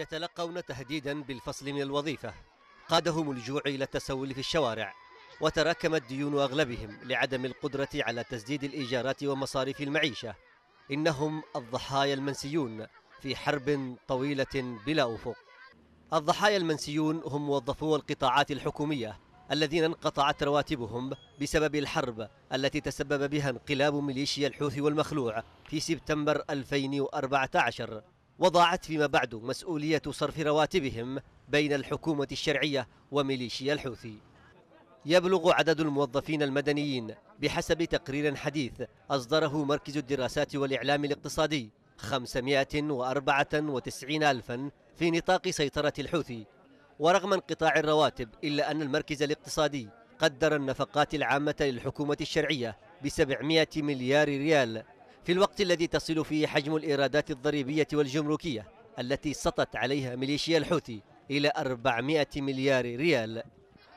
يتلقون تهديدا بالفصل من الوظيفة قادهم الجوع إلى التسول في الشوارع وتراكمت ديون أغلبهم لعدم القدرة على تسديد الإيجارات ومصاريف المعيشة إنهم الضحايا المنسيون في حرب طويلة بلا أفق الضحايا المنسيون هم موظفو القطاعات الحكومية الذين انقطعت رواتبهم بسبب الحرب التي تسبب بها انقلاب ميليشيا الحوثي والمخلوع في سبتمبر 2014 وضاعت فيما بعد مسؤولية صرف رواتبهم بين الحكومة الشرعية وميليشيا الحوثي يبلغ عدد الموظفين المدنيين بحسب تقرير حديث أصدره مركز الدراسات والإعلام الاقتصادي 594 ألفا في نطاق سيطرة الحوثي ورغم انقطاع الرواتب إلا أن المركز الاقتصادي قدر النفقات العامة للحكومة الشرعية ب 700 مليار ريال في الوقت الذي تصل فيه حجم الإيرادات الضريبية والجمركية التي سطت عليها ميليشيا الحوثي إلى 400 مليار ريال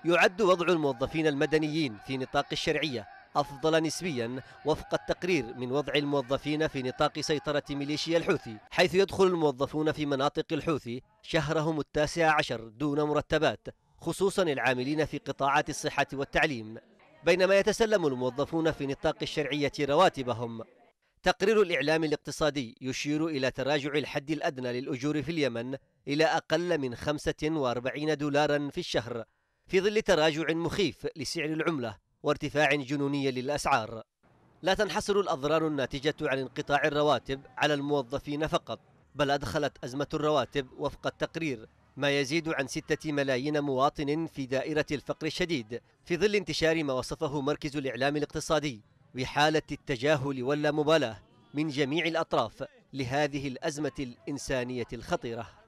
يعد وضع الموظفين المدنيين في نطاق الشرعية أفضل نسبيا وفق التقرير من وضع الموظفين في نطاق سيطرة ميليشيا الحوثي حيث يدخل الموظفون في مناطق الحوثي شهرهم التاسع عشر دون مرتبات خصوصا العاملين في قطاعات الصحة والتعليم بينما يتسلم الموظفون في نطاق الشرعية رواتبهم تقرير الإعلام الاقتصادي يشير إلى تراجع الحد الأدنى للأجور في اليمن إلى أقل من 45 دولارا في الشهر في ظل تراجع مخيف لسعر العملة وارتفاع جنوني للأسعار لا تنحصر الأضرار الناتجة عن انقطاع الرواتب على الموظفين فقط بل أدخلت أزمة الرواتب وفق التقرير ما يزيد عن ستة ملايين مواطن في دائرة الفقر الشديد في ظل انتشار ما وصفه مركز الإعلام الاقتصادي بحالة التجاهل واللامبالاة من جميع الأطراف لهذه الأزمة الإنسانية الخطيرة